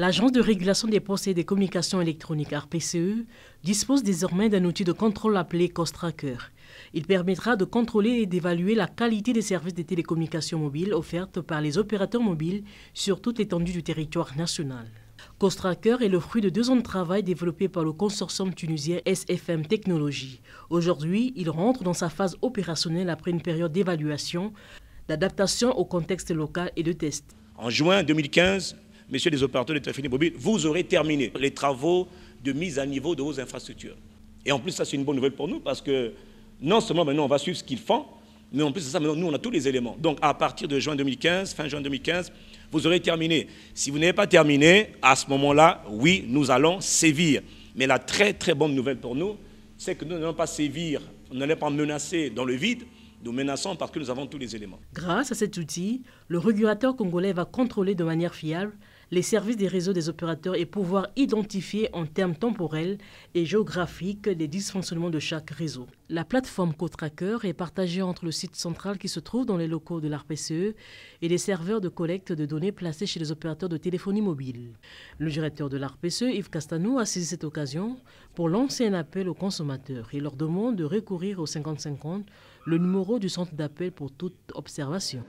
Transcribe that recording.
L'Agence de régulation des postes et des communications électroniques, RPCE, dispose désormais d'un outil de contrôle appelé Costracker. Il permettra de contrôler et d'évaluer la qualité des services de télécommunications mobiles offertes par les opérateurs mobiles sur toute l'étendue du territoire national. Costracker est le fruit de deux ans de travail développé par le consortium tunisien SFM Technologies. Aujourd'hui, il rentre dans sa phase opérationnelle après une période d'évaluation, d'adaptation au contexte local et de tests. En juin 2015, Messieurs les opérateurs de téléphonie mobile, vous aurez terminé les travaux de mise à niveau de vos infrastructures. Et en plus, ça, c'est une bonne nouvelle pour nous parce que non seulement maintenant on va suivre ce qu'ils font, mais en plus de ça, nous on a tous les éléments. Donc à partir de juin 2015, fin juin 2015, vous aurez terminé. Si vous n'avez pas terminé, à ce moment-là, oui, nous allons sévir. Mais la très très bonne nouvelle pour nous, c'est que nous n'allons pas sévir, nous n'allons pas menacer dans le vide, nous menaçons parce que nous avons tous les éléments. Grâce à cet outil, le régulateur congolais va contrôler de manière fiable les services des réseaux des opérateurs et pouvoir identifier en termes temporels et géographiques les dysfonctionnements de chaque réseau. La plateforme CoTracker est partagée entre le site central qui se trouve dans les locaux de l'ARPCE et les serveurs de collecte de données placés chez les opérateurs de téléphonie mobile. Le directeur de l'ARPCE, Yves Castanou, a saisi cette occasion pour lancer un appel aux consommateurs et leur demande de recourir au 5050, le numéro du centre d'appel pour toute observation.